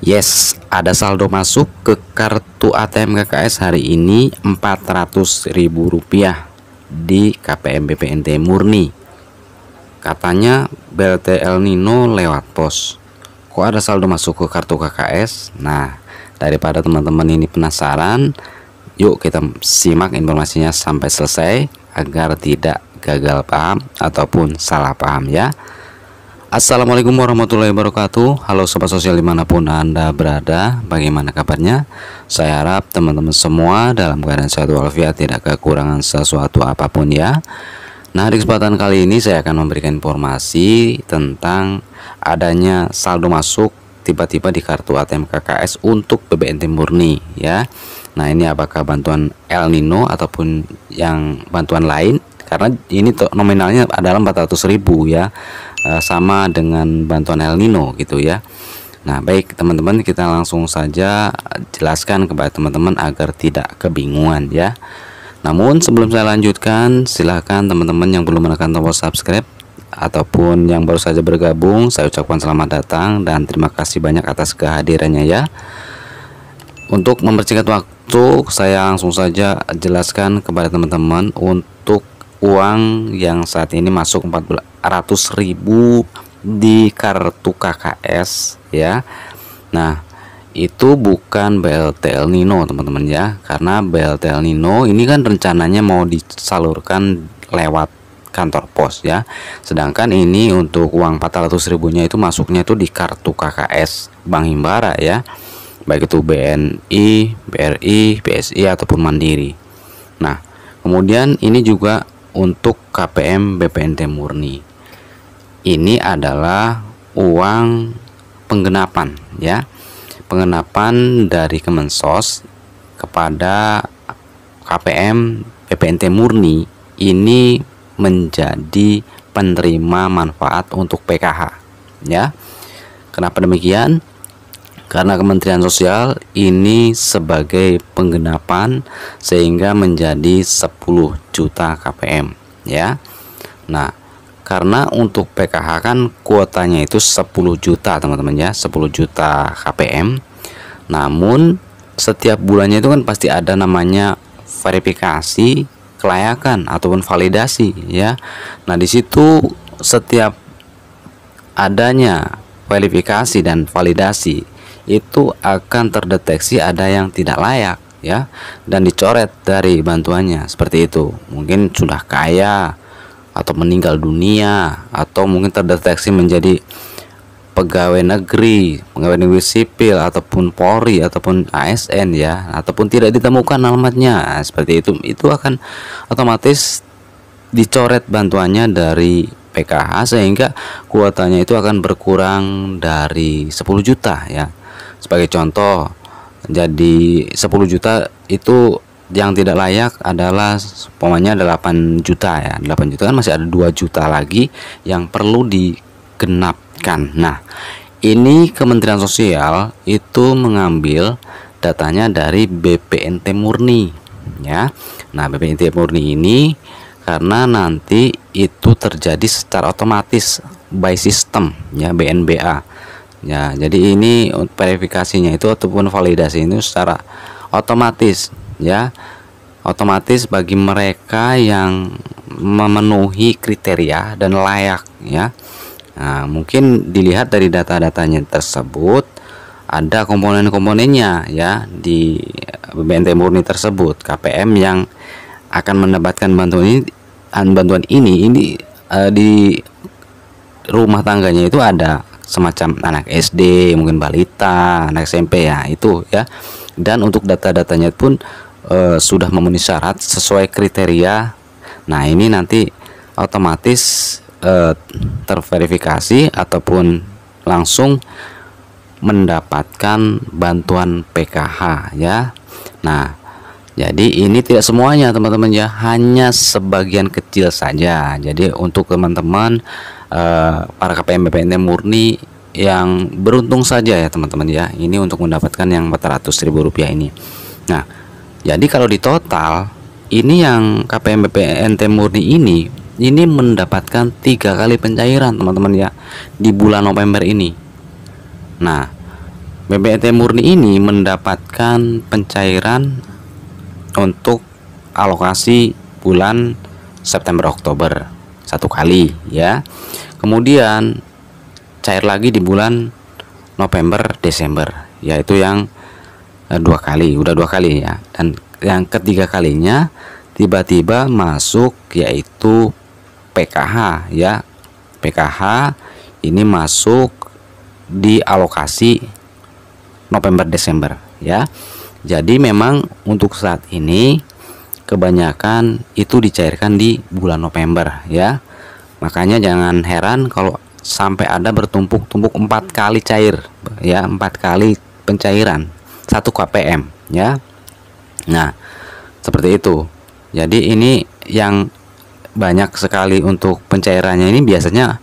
Yes, ada saldo masuk ke kartu ATM KKS hari ini Rp400.000 di KPM BPNT murni. Katanya BLT El Nino lewat pos. Kok ada saldo masuk ke kartu KKS? Nah, daripada teman-teman ini penasaran, yuk kita simak informasinya sampai selesai agar tidak gagal paham ataupun salah paham ya. Assalamualaikum warahmatullahi wabarakatuh Halo sobat sosial dimanapun anda berada Bagaimana kabarnya? Saya harap teman-teman semua dalam keadaan sehat walafiat Tidak kekurangan sesuatu apapun ya Nah di kesempatan kali ini saya akan memberikan informasi Tentang adanya saldo masuk tiba-tiba di kartu ATM KKS untuk BBNT murni ya Nah ini apakah bantuan El Nino ataupun yang bantuan lain karena ini nominalnya adalah 400.000 ya Eh, sama dengan bantuan El Nino gitu ya. Nah, baik teman-teman, kita langsung saja jelaskan kepada teman-teman agar tidak kebingungan ya. Namun sebelum saya lanjutkan, silahkan teman-teman yang belum menekan tombol subscribe ataupun yang baru saja bergabung, saya ucapkan selamat datang dan terima kasih banyak atas kehadirannya ya. Untuk mempercepat waktu, saya langsung saja jelaskan kepada teman-teman untuk uang yang saat ini masuk 14 ribu di kartu KKS ya Nah itu bukan BLT El Nino teman-teman ya karena BLT El Nino ini kan rencananya mau disalurkan lewat kantor pos ya sedangkan ini untuk uang 400 ribunya itu masuknya itu di kartu KKS Bank Himbara ya baik itu BNI, BRI, BSI ataupun Mandiri nah kemudian ini juga untuk KPM BPNT murni ini adalah uang penggenapan ya penggenapan dari Kemensos kepada KPM BPNT murni ini menjadi penerima manfaat untuk PKH ya kenapa demikian karena Kementerian Sosial ini sebagai penggenapan sehingga menjadi 10 juta KPM ya nah karena untuk PKH kan kuotanya itu 10 juta teman-teman ya 10 juta KPM namun setiap bulannya itu kan pasti ada namanya verifikasi kelayakan ataupun validasi ya nah disitu setiap adanya verifikasi dan validasi itu akan terdeteksi ada yang tidak layak ya dan dicoret dari bantuannya seperti itu mungkin sudah kaya atau meninggal dunia atau mungkin terdeteksi menjadi pegawai negeri, pegawai negeri sipil ataupun Polri ataupun ASN ya, ataupun tidak ditemukan alamatnya. Nah, seperti itu itu akan otomatis dicoret bantuannya dari PKH sehingga kuotanya itu akan berkurang dari 10 juta ya. Sebagai contoh, jadi 10 juta itu yang tidak layak adalah pokoknya 8 juta ya 8 juta kan masih ada 2 juta lagi yang perlu digenapkan nah ini Kementerian Sosial itu mengambil datanya dari BPNT murni ya nah BPNT murni ini karena nanti itu terjadi secara otomatis by system ya BNBA ya jadi ini verifikasinya itu ataupun validasi itu secara otomatis ya otomatis bagi mereka yang memenuhi kriteria dan layak ya nah, mungkin dilihat dari data-datanya tersebut ada komponen-komponennya ya di BNT murni tersebut KPM yang akan mendapatkan bantuan ini bantuan ini ini uh, di rumah tangganya itu ada semacam anak SD mungkin balita anak SMP ya itu ya dan untuk data-datanya pun e, sudah memenuhi syarat sesuai kriteria nah ini nanti otomatis e, terverifikasi ataupun langsung mendapatkan bantuan PKH ya nah jadi ini tidak semuanya teman-teman ya, hanya sebagian kecil saja. Jadi untuk teman-teman eh, para KPM BPN murni yang beruntung saja ya teman-teman ya. Ini untuk mendapatkan yang 400.000 rupiah ini. Nah, jadi kalau di total ini yang KPM BPNT murni ini ini mendapatkan tiga kali pencairan teman-teman ya di bulan November ini. Nah, BPNT murni ini mendapatkan pencairan untuk alokasi bulan September Oktober satu kali ya. Kemudian cair lagi di bulan November Desember yaitu yang Eh, dua kali udah dua kali ya dan yang ketiga kalinya tiba-tiba masuk yaitu PKH ya PKH ini masuk di alokasi November Desember ya jadi memang untuk saat ini kebanyakan itu dicairkan di bulan November ya makanya jangan heran kalau sampai ada bertumpuk-tumpuk empat kali cair ya empat kali pencairan 1 kpm ya. Nah, seperti itu. Jadi ini yang banyak sekali untuk pencairannya ini biasanya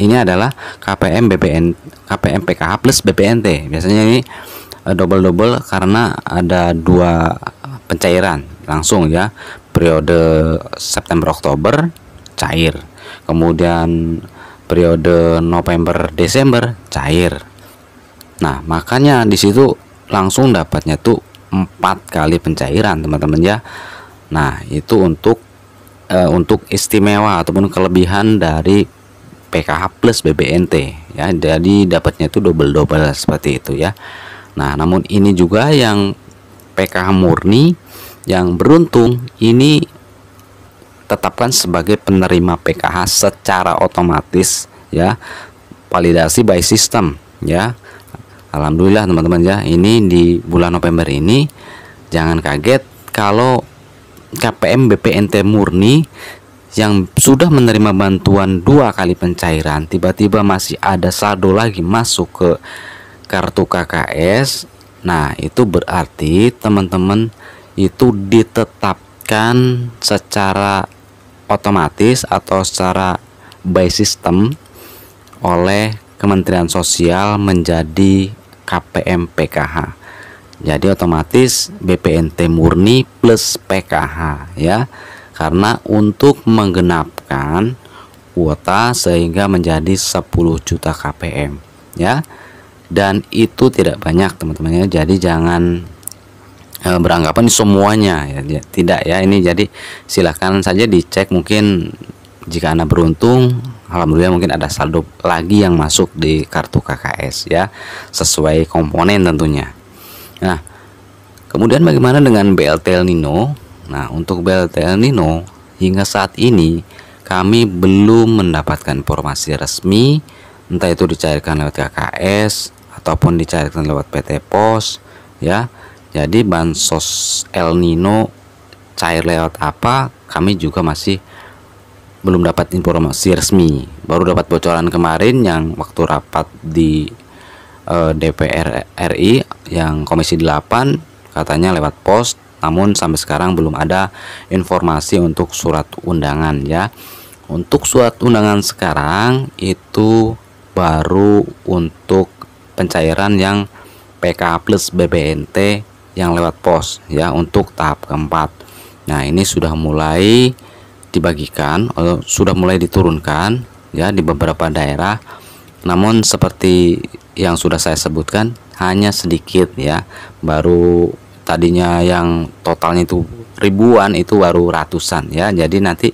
ini adalah KPM BPN KPM PKH plus BPNT. Biasanya ini e, double-double karena ada dua pencairan langsung ya. Periode September Oktober cair. Kemudian periode November Desember cair. Nah, makanya di situ langsung dapatnya tuh empat kali pencairan teman-teman ya Nah itu untuk e, untuk istimewa ataupun kelebihan dari PKH plus BBNT ya jadi dapatnya itu double double seperti itu ya Nah namun ini juga yang PKH murni yang beruntung ini tetapkan sebagai penerima PKH secara otomatis ya validasi by system ya Alhamdulillah teman-teman ya ini di bulan November ini jangan kaget kalau KPM BPNT murni yang sudah menerima bantuan dua kali pencairan tiba-tiba masih ada saldo lagi masuk ke kartu KKS nah itu berarti teman-teman itu ditetapkan secara otomatis atau secara by system oleh Kementerian Sosial menjadi KPM PKH jadi otomatis BPNT murni plus PKH ya karena untuk menggenapkan kuota sehingga menjadi 10 juta KPM ya dan itu tidak banyak teman-teman ya jadi jangan e, beranggapan semuanya ya tidak ya ini jadi silahkan saja dicek mungkin jika Anda beruntung, alhamdulillah mungkin ada saldo lagi yang masuk di kartu KKS ya, sesuai komponen tentunya. Nah, kemudian bagaimana dengan BLT El Nino? Nah, untuk BLT El Nino hingga saat ini kami belum mendapatkan informasi resmi entah itu dicairkan lewat KKS ataupun dicairkan lewat PT Pos ya. Jadi bansos El Nino cair lewat apa kami juga masih belum dapat informasi resmi baru dapat bocoran kemarin yang waktu rapat di eh, DPR RI yang Komisi 8 katanya lewat pos namun sampai sekarang belum ada informasi untuk surat undangan ya untuk surat undangan sekarang itu baru untuk pencairan yang PK plus BBNT yang lewat pos ya untuk tahap keempat nah ini sudah mulai dibagikan eh, sudah mulai diturunkan ya di beberapa daerah namun seperti yang sudah saya sebutkan hanya sedikit ya baru tadinya yang totalnya itu ribuan itu baru ratusan ya jadi nanti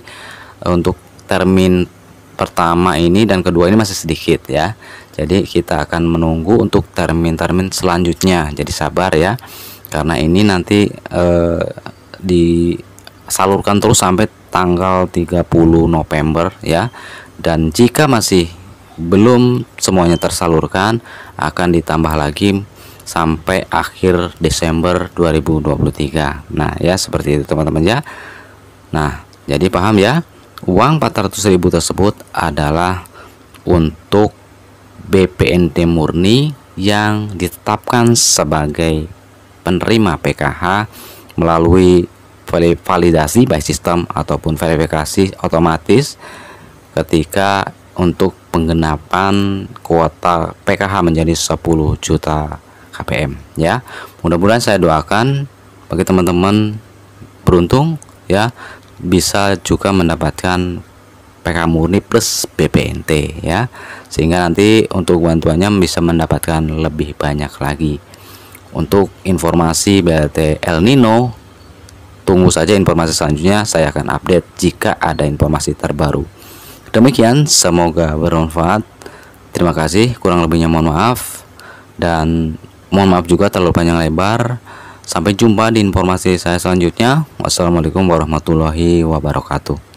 eh, untuk termin pertama ini dan kedua ini masih sedikit ya jadi kita akan menunggu untuk termin-termin selanjutnya jadi sabar ya karena ini nanti eh, disalurkan terus sampai tanggal 30 November ya dan jika masih belum semuanya tersalurkan akan ditambah lagi sampai akhir Desember 2023 nah ya seperti itu teman-teman ya nah jadi paham ya uang 400.000 tersebut adalah untuk BPNT murni yang ditetapkan sebagai penerima PKH melalui validasi by system ataupun verifikasi otomatis ketika untuk penggenapan kuota PKH menjadi 10 juta KPM ya. Mudah-mudahan saya doakan bagi teman-teman beruntung ya bisa juga mendapatkan PKH murni plus BPNT ya sehingga nanti untuk bantuannya bisa mendapatkan lebih banyak lagi untuk informasi BLT El Nino Tunggu saja informasi selanjutnya, saya akan update jika ada informasi terbaru. Demikian, semoga bermanfaat. Terima kasih, kurang lebihnya mohon maaf. Dan mohon maaf juga terlalu panjang lebar. Sampai jumpa di informasi saya selanjutnya. Wassalamualaikum warahmatullahi wabarakatuh.